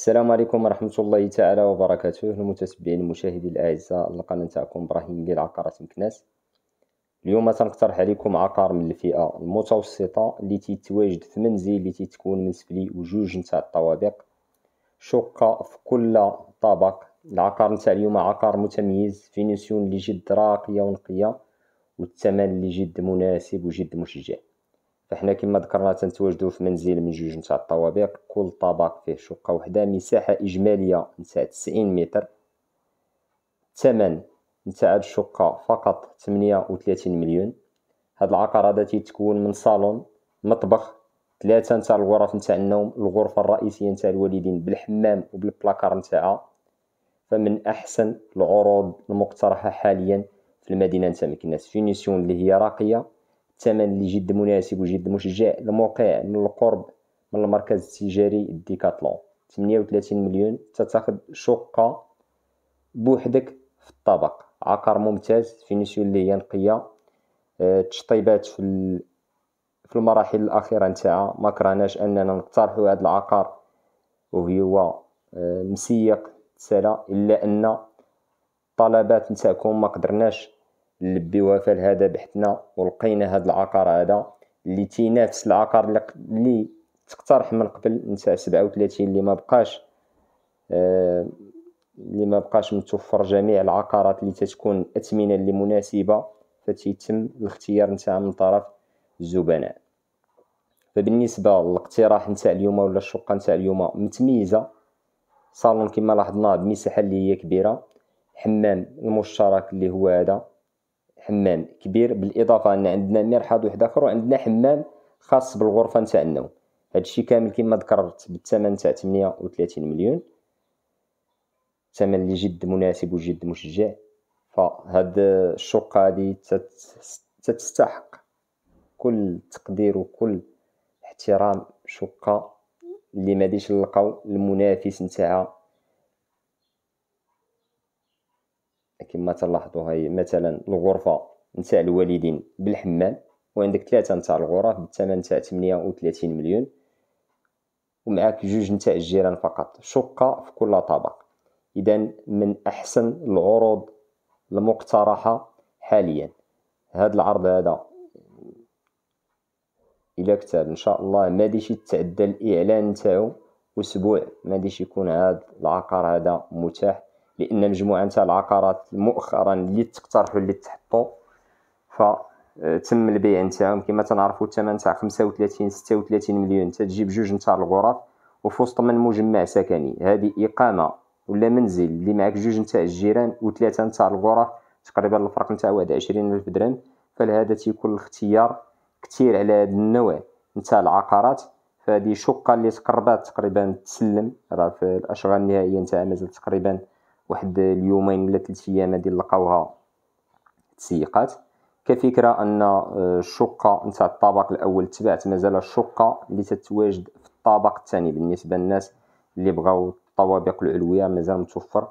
السلام عليكم ورحمة الله تعالى وبركاته المتتبعين المشاهدين الأعزاء القناة تاعكم إبراهيم ديال عقارات مكناس اليوم تنقترح عليكم عقار من الفئة المتوسطة اللي تيتواجد في منزل اللي تيتكون من سفلي وجوج نتاع الطوابق شقة في كل طابق العقار نتاع اليوم عقار متميز فينيسيون اللي جد راقية ونقية والثمن اللي جد مناسب وجد مشجع فحنا كما ذكرنا تنتواجدوا في منزل من جوج نتاع الطوابق كل طابق فيه شقة وحدة مساحة إجمالية نتاع 90 متر الثمن نتاع الشقة فقط 38 مليون هاد العقار هذا تيتكون من صالون مطبخ ثلاثة نتاع الغرف نتاع النوم الغرفة الرئيسية نتاع الوالدين بالحمام وبالبلاكار نتاعها فمن أحسن العروض المقترحة حاليا في المدينة نتاع مكناس فينيسيون اللي هي راقية الثمن اللي جد مناسب وجد مشجع الموقع من القرب من المركز التجاري ديكاتلون 38 مليون تتاخد شقة بوحدك في الطبق عقار ممتاز فينيسيون اللي هي نقية آه، تشطيبات في ال... في المراحل الأخيرة نتاعها ما كرهناش أننا نقترحوا هذا العقار وهو آه، مسيق سلا إلا أن الطلبات نتاعكم ما قدرناش نلبيوها فلهذا بحثنا ولقينا هذا العقار هذا اللي تينافس العقار اللي تقترح من قبل نتاع 37 اللي ما بقاش آه، اللي ما بقاش متوفر جميع العقارات اللي تتكون الاثمنه اللي مناسبه فتيتم الاختيار نتاعها من طرف الزبناء فبالنسبه للاقتراح نتاع اليوم ولا الشقه نتاع اليوم متميزه صالون كما لاحظنا بمساحه اللي هي كبيره حمام المشترك اللي هو هذا حمام كبير بالاضافه ان عندنا مرحاض واحد اخر وعندنا حمام خاص بالغرفه نتاع النوم هادشي كامل كما ذكرت بالثمن تاع 38 مليون ثمن اللي جد مناسب وجد مشجع فهاد الشقه هادي تستحق كل تقدير وكل احترام شقه اللي ما ديش نلقاو المنافس نتاعها كما تلاحظوا هاي مثلا الغرفه نتاع الوالدين بالحمام وعندك ثلاثه نتاع الغرف بالثمن تاع 38 مليون ومعاك جوج نتاع الجيران فقط شقه في كل طابق اذا من احسن العروض المقترحه حاليا هذا العرض هذا الى كتاب ان شاء الله ما ديش يتعدى الاعلان نتاعو اسبوع ما ديش يكون هذا العقار هذا متاح لان مجموعه نتاع العقارات مؤخرا اللي تقترحوا اللي تحطوا ف آه، تم البيع نتاعهم كما تنعرفوا الثمن تاع 35 36 مليون تجيب جوج نتاع الغرف وفي وسط من مجمع سكني هذه اقامه ولا منزل اللي معك جوج نتاع الجيران وثلاثه نتاع الغرف تقريبا الفرق نتاعو واحد الف درهم فلهذا تيكون الاختيار كثير على هذا النوع نتاع العقارات فهذه شقه اللي تقربات تقريبا تسلم راه في الاشغال النهائيه نتاعها مازال تقريبا واحد اليومين ولا ثلاث ايام هذه لقاوها تسيقات كفكره ان آه، الشقه نتاع الطابق الاول تبعت مازال الشقه اللي تتواجد في الطابق الثاني بالنسبه للناس اللي بغاو الطوابق العلويه مازال متوفر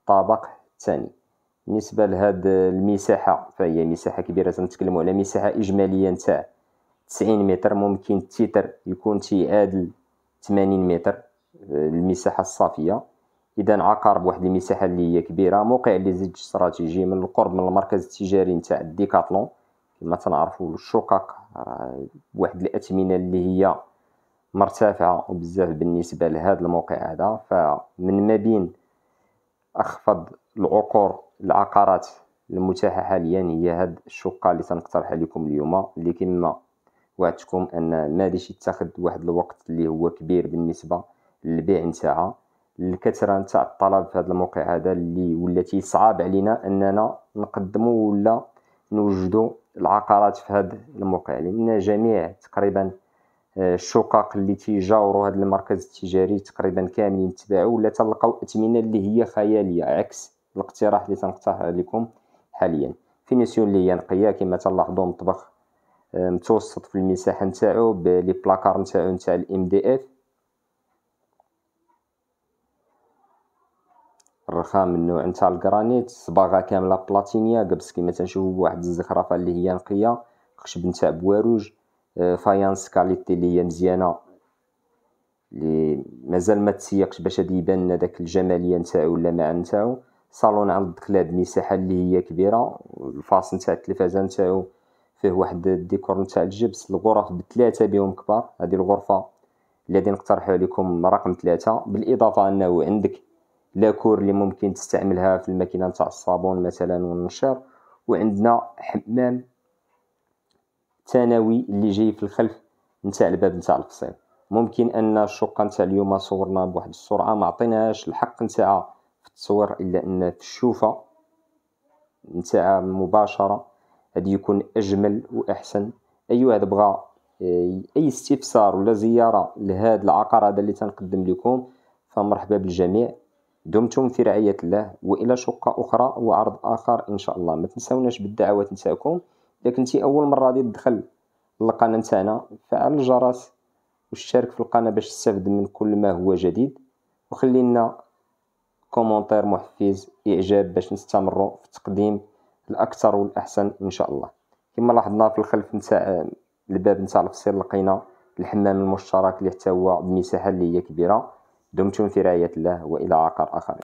الطابق الثاني بالنسبه لهاد المساحه فهي مساحه كبيره تنتكلموا على مساحه اجماليه نتاع 90 متر ممكن التيتر يكون تيعادل 80 متر آه، المساحه الصافيه اذا عقار بواحد المساحه اللي هي كبيره موقع اللي زيد استراتيجي من القرب من المركز التجاري نتاع ديكاتلون كما تنعرفوا الشقق بواحد آه، الاثمنه اللي هي مرتفعه وبزاف بالنسبه لهذا الموقع هذا فمن ما بين اخفض العقور العقارات المتاحه حاليا هي هاد الشقه اللي تنقترح عليكم اليوم اللي كما وعدتكم ان ما غاديش يتاخذ واحد الوقت اللي هو كبير بالنسبه للبيع نتاعها الكثره نتاع الطلب في هذا الموقع هذا اللي والتي صعب علينا اننا نقدموا ولا نوجدوا العقارات في هذا الموقع لان جميع تقريبا آه، الشقق اللي تيجاوروا هذا المركز التجاري تقريبا كاملين تباعوا ولا تلقاو اثمنه اللي هي خياليه عكس الاقتراح اللي تنقترح عليكم حاليا فينيسيون اللي هي نقيه كما تلاحظوا مطبخ آه، متوسط في المساحه نتاعو بلي بلاكار نتاعو نتاع الام دي اف الرخام من نوع نتاع الجرانيت الصباغه كامله بلاتينيه قبس كيما تنشوفوا واحد الزخرفه اللي هي نقيه خشب نتاع بواروج آه، فايانس كاليتي اللي هي مزيانه اللي مازال ما تسيقش باش هادي يبان لنا داك الجماليه نتاعو ولا ما نتاعو صالون عند الدخله مساحه اللي هي كبيره الفاس نتاع التلفازه نتاعو فيه واحد الديكور نتاع الجبس الغرف بثلاثه بهم كبار هذه الغرفه الذي نقترحها لكم رقم ثلاثة بالإضافة أنه عندك لاكور اللي ممكن تستعملها في الماكينه نتاع الصابون مثلا والنشر وعندنا حمام ثانوي اللي جاي في الخلف نتاع الباب نتاع الفصيل ممكن ان الشقه نتاع اليوم صورنا بواحد السرعه ما عطيناهاش الحق نتاعها في التصوير الا ان في الشوفه نتاعها مباشره هادي يكون اجمل واحسن اي أيوة، واحد بغى آه، اي استفسار ولا زياره لهذا العقار هذا اللي تنقدم لكم فمرحبا بالجميع دمتم في رعاية الله وإلى شقة أخرى وعرض آخر إن شاء الله ما تنسوناش بالدعوات نتاعكم إذا كنتي أول مرة غادي تدخل للقناة نتاعنا فعل الجرس وشارك في القناة باش تستافد من كل ما هو جديد وخلينا كومنتير محفز إعجاب باش نستمروا في تقديم الأكثر والأحسن إن شاء الله كما لاحظنا في الخلف نتاع الباب نتاع الفصيل لقينا الحمام المشترك اللي حتى هو بمساحة اللي هي كبيرة دمتم في رعاية الله وإلى عقر آخر